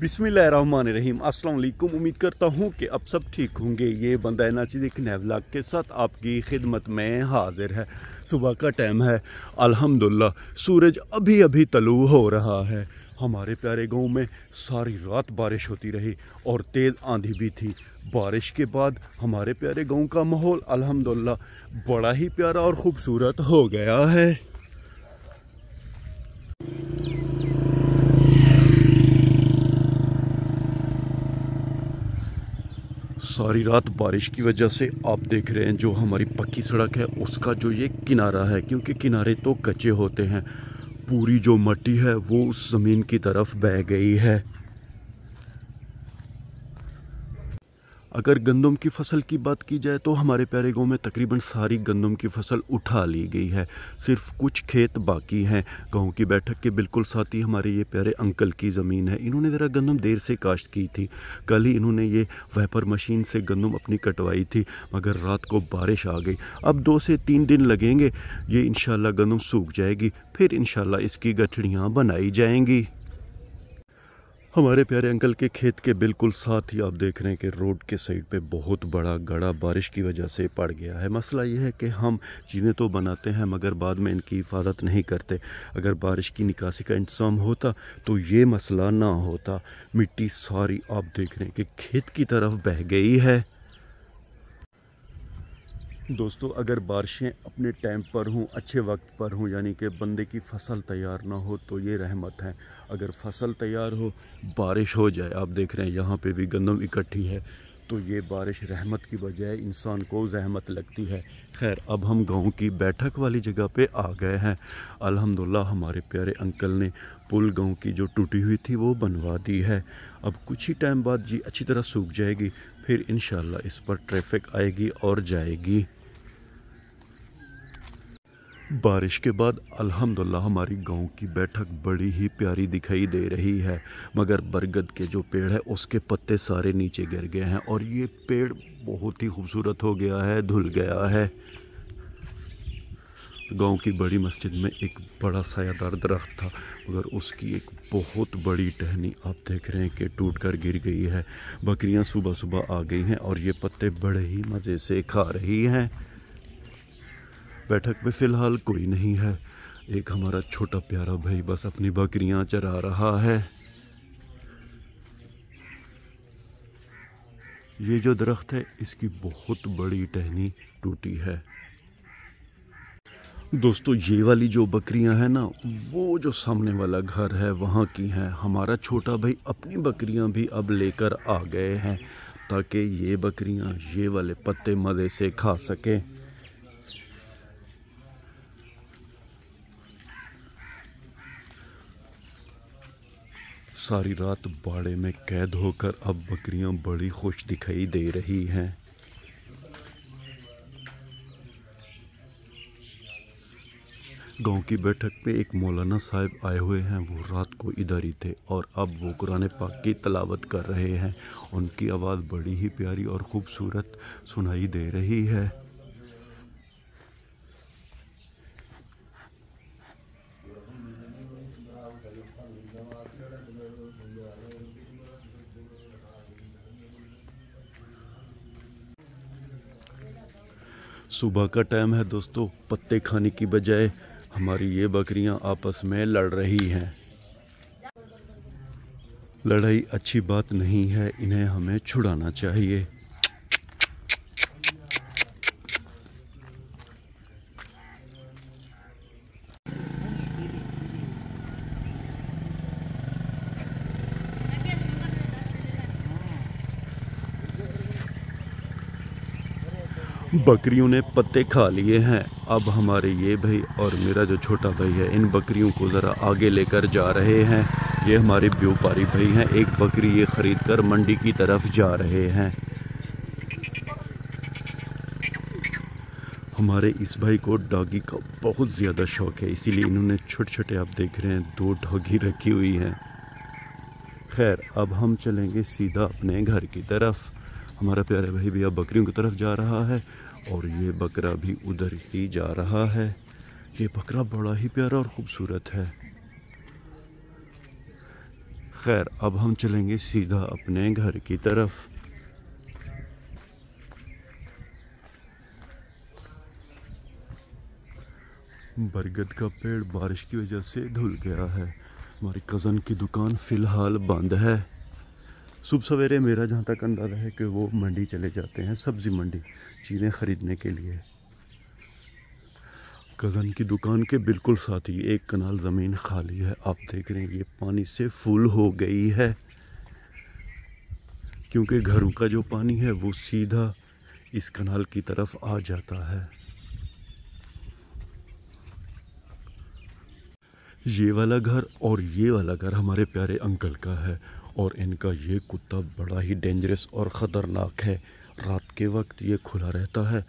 बिस्मिल्लाहिर्रहमानिर्रहीम अस्सलाम उम्मीद करता हूँ कि आप सब ठीक होंगे ये बंदा चीज़ एक नैवलाग के साथ आपकी खिदमत में हाजिर है सुबह का टाइम है अल्हम्दुलिल्लाह सूरज अभी अभी तलू हो रहा है हमारे प्यारे गांव में सारी रात बारिश होती रही और तेज़ आंधी भी थी बारिश के बाद हमारे प्यारे गांव का माहौल अल्हम्दुलिल्लाह बड़ा ही प्यारा और ख़ूबसूरत हो गया है सारी रात बारिश की वजह से आप देख रहे हैं जो हमारी पक्की सड़क है उसका जो ये किनारा है क्योंकि किनारे तो कच्चे होते हैं पूरी जो मट्टी है वो उस ज़मीन की तरफ बह गई है अगर गंदम की फसल की बात की जाए तो हमारे प्यारे गांव में तकरीबन सारी गंदम की फसल उठा ली गई है सिर्फ कुछ खेत बाकी हैं गांव की बैठक के बिल्कुल साथ ही हमारे ये प्यारे अंकल की ज़मीन है इन्होंने ज़रा गंदम देर से काश्त की थी कल ही इन्होंने ये वेपर मशीन से गंदम अपनी कटवाई थी मगर रात को बारिश आ गई अब दो से तीन दिन लगेंगे ये इन गंदम सूख जाएगी फिर इन इसकी गठड़ियाँ बनाई जाएंगी हमारे प्यारे अंकल के खेत के बिल्कुल साथ ही आप देख रहे हैं कि रोड के साइड पे बहुत बड़ा गड़ा बारिश की वजह से पड़ गया है मसला यह है कि हम चीज़ें तो बनाते हैं मगर बाद में इनकी हिफाजत नहीं करते अगर बारिश की निकासी का इंतजाम होता तो ये मसला ना होता मिट्टी सारी आप देख रहे हैं कि खेत की तरफ बह गई है दोस्तों अगर बारिशें अपने टाइम पर हों अच्छे वक्त पर हों यानी कि बंदे की फसल तैयार ना हो तो ये रहमत है अगर फसल तैयार हो बारिश हो जाए आप देख रहे हैं यहाँ पे भी गंदम इकट्ठी है तो ये बारिश रहमत की बजाय इंसान को जहमत लगती है खैर अब हम गांव की बैठक वाली जगह पे आ गए हैं अल्हम्दुलिल्लाह हमारे प्यारे अंकल ने पुल गांव की जो टूटी हुई थी वो बनवा दी है अब कुछ ही टाइम बाद जी अच्छी तरह सूख जाएगी फिर इन इस पर ट्रैफिक आएगी और जाएगी बारिश के बाद अल्हम्दुलिल्लाह हमारी गांव की बैठक बड़ी ही प्यारी दिखाई दे रही है मगर बरगद के जो पेड़ है उसके पत्ते सारे नीचे गिर गए हैं और ये पेड़ बहुत ही खूबसूरत हो गया है धुल गया है गांव की बड़ी मस्जिद में एक बड़ा सायादार दरख्त था मगर उसकी एक बहुत बड़ी टहनी आप देख रहे हैं कि टूट कर गिर गई है बकरियां सुबह सुबह आ गई हैं और ये पत्ते बड़े ही मज़े से खा रही हैं बैठक में फ़िलहाल कोई नहीं है एक हमारा छोटा प्यारा भाई बस अपनी बकरियां चरा रहा है ये जो दरख्त है इसकी बहुत बड़ी टहनी टूटी है दोस्तों ये वाली जो बकरियां हैं ना वो जो सामने वाला घर है वहाँ की हैं हमारा छोटा भाई अपनी बकरियां भी अब लेकर आ गए हैं ताकि ये बकरियां ये वाले पत्ते मज़े से खा सकें सारी रात बाड़े में कैद होकर अब बकरियां बड़ी खुश दिखाई दे रही हैं गांव की बैठक में एक मौलाना साहब आए हुए हैं वो रात को इधर ही थे और अब वो कुरान पाक की तलावत कर रहे हैं उनकी आवाज़ बड़ी ही प्यारी और ख़ूबसूरत सुनाई दे रही है सुबह का टाइम है दोस्तों पत्ते खाने की बजाय हमारी ये बकरियां आपस में लड़ रही हैं लड़ाई अच्छी बात नहीं है इन्हें हमें छुड़ाना चाहिए बकरियों ने पत्ते खा लिए हैं अब हमारे ये भाई और मेरा जो छोटा भाई है इन बकरियों को ज़रा आगे लेकर जा रहे हैं ये हमारे व्यापारी भाई हैं एक बकरी ये ख़रीद कर मंडी की तरफ जा रहे हैं हमारे इस भाई को डॉगी का बहुत ज़्यादा शौक है इसीलिए इन्होंने छोटे छोटे आप देख रहे हैं दो डॉगी रखी हुई हैं खैर अब हम चलेंगे सीधा अपने घर की तरफ हमारा प्यारे भाई अब बकरियों की तरफ जा रहा है और ये बकरा भी उधर ही जा रहा है ये बकरा बड़ा ही प्यारा और ख़ूबसूरत है खैर अब हम चलेंगे सीधा अपने घर की तरफ बरगद का पेड़ बारिश की वजह से धुल गया है हमारी कज़न की दुकान फ़िलहाल बंद है सुबह सवेरे मेरा जहाँ तक अंदाजा है कि वो मंडी चले जाते हैं सब्ज़ी मंडी चीज़ें ख़रीदने के लिए कज़न की दुकान के बिल्कुल साथ ही एक कनाल ज़मीन खाली है आप देख रहे हैं ये पानी से फुल हो गई है क्योंकि घरों का जो पानी है वो सीधा इस कनाल की तरफ आ जाता है ये वाला घर और ये वाला घर हमारे प्यारे अंकल का है और इनका ये कुत्ता बड़ा ही डेंजरस और ख़तरनाक है रात के वक्त ये खुला रहता है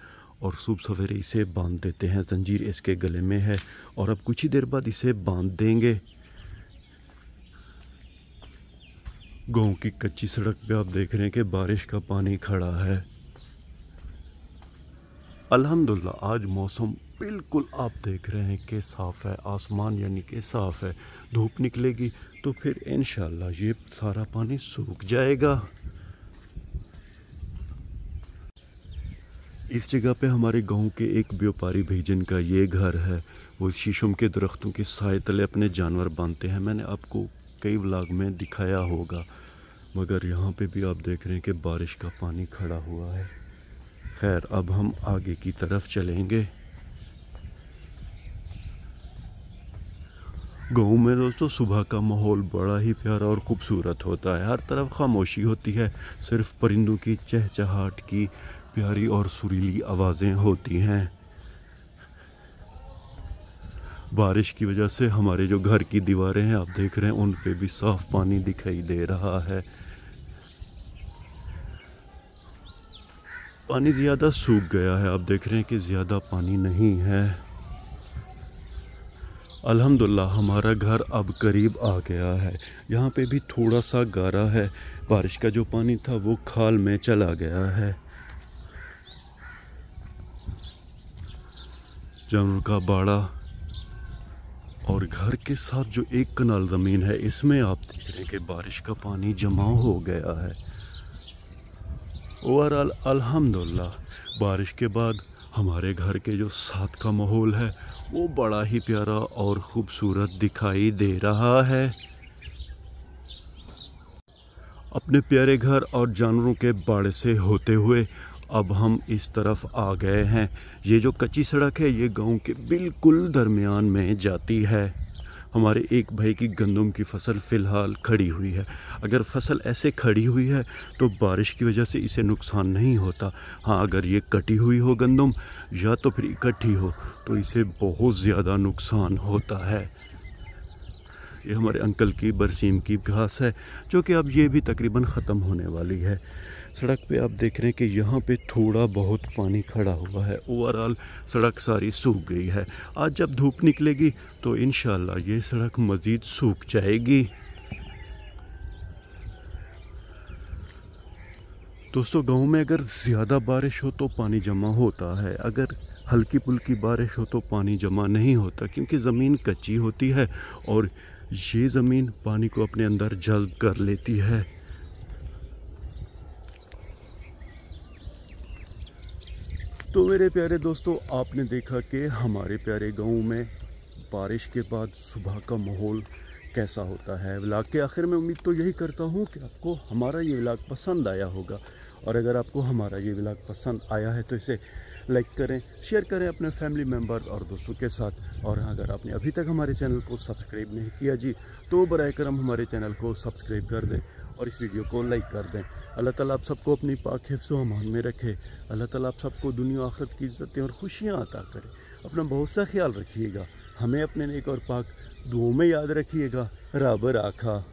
और सुबह सवेरे इसे बांध देते हैं जंजीर इसके गले में है और अब कुछ ही देर बाद इसे बांध देंगे गांव की कच्ची सड़क पे आप देख रहे हैं कि बारिश का पानी खड़ा है अल्हम्दुलिल्लाह आज मौसम बिल्कुल आप देख रहे हैं कि साफ़ है आसमान यानी कि साफ़ है धूप निकलेगी तो फिर इन ये सारा पानी सूख जाएगा इस जगह पे हमारे गांव के एक व्यापारी भैजन का ये घर है वो शीशम के दरख्तों के साय तले अपने जानवर बांधते हैं मैंने आपको कई व्लॉग में दिखाया होगा मगर यहाँ पे भी आप देख रहे हैं कि बारिश का पानी खड़ा हुआ है खैर अब हम आगे की तरफ चलेंगे गाँव में दोस्तों सुबह का माहौल बड़ा ही प्यारा और ख़ूबसूरत होता है हर तरफ खामोशी होती है सिर्फ परिंदों की चहचहाट की प्यारी और सुरीली आवाज़ें होती हैं बारिश की वजह से हमारे जो घर की दीवारें हैं आप देख रहे हैं उन पे भी साफ़ पानी दिखाई दे रहा है पानी ज़्यादा सूख गया है आप देख रहे हैं कि ज़्यादा पानी नहीं है अल्हम्दुलिल्लाह हमारा घर अब करीब आ गया है यहाँ पे भी थोड़ा सा गारा है बारिश का जो पानी था वो खाल में चला गया है जानवर का बाड़ा और घर के साथ जो एक कनाल ज़मीन है इसमें आप देख रहे हैं कि बारिश का पानी जमा हो गया है ओवरऑल अल्हम्दुलिल्लाह बारिश के बाद हमारे घर के जो साथ का माहौल है वो बड़ा ही प्यारा और ख़ूबसूरत दिखाई दे रहा है अपने प्यारे घर और जानवरों के बाड़े से होते हुए अब हम इस तरफ आ गए हैं ये जो कच्ची सड़क है ये गांव के बिल्कुल दरमियान में जाती है हमारे एक भाई की गंदम की फसल फ़िलहाल खड़ी हुई है अगर फसल ऐसे खड़ी हुई है तो बारिश की वजह से इसे नुकसान नहीं होता हाँ अगर ये कटी हुई हो गंदम या तो फिर इकट्ठी हो तो इसे बहुत ज़्यादा नुकसान होता है ये हमारे अंकल की बरसीम की घास है जो कि अब ये भी तकरीबन ख़त्म होने वाली है सड़क पे आप देख रहे हैं कि यहाँ पे थोड़ा बहुत पानी खड़ा हुआ है ओवरऑल सड़क सारी सूख गई है आज जब धूप निकलेगी तो इन ये सड़क मज़ीद सूख जाएगी दोस्तों गांव में अगर ज़्यादा बारिश हो तो पानी जमा होता है अगर हल्की पुल्की बारिश हो तो पानी जमा नहीं होता क्योंकि ज़मीन कच्ची होती है और ये ज़मीन पानी को अपने अंदर जल्ब कर लेती है तो मेरे प्यारे दोस्तों आपने देखा कि हमारे प्यारे गांव में बारिश के बाद सुबह का माहौल कैसा होता है व्लाग के आखिर में उम्मीद तो यही करता हूँ कि आपको हमारा ये व्लाग पसंद आया होगा और अगर आपको हमारा ये व्लाग पसंद आया है तो इसे लाइक करें शेयर करें अपने फैमिली मेम्बर और दोस्तों के साथ और अगर आपने अभी तक हमारे चैनल को सब्सक्राइब नहीं किया जी तो बर करम हमारे चैनल को सब्सक्राइब कर दें और इस वीडियो को लाइक कर दें अल्लाह ताला आप सबको अपनी पाक हिफ्स अमान में रखे अल्लाह ताला आप सबको दुनिया आखरत की इज्जतें और खुशियाँ अता करें अपना बहुत सा ख्याल रखिएगा हमें अपने नेक और पाक दुआओं में याद रखिएगा रब राखा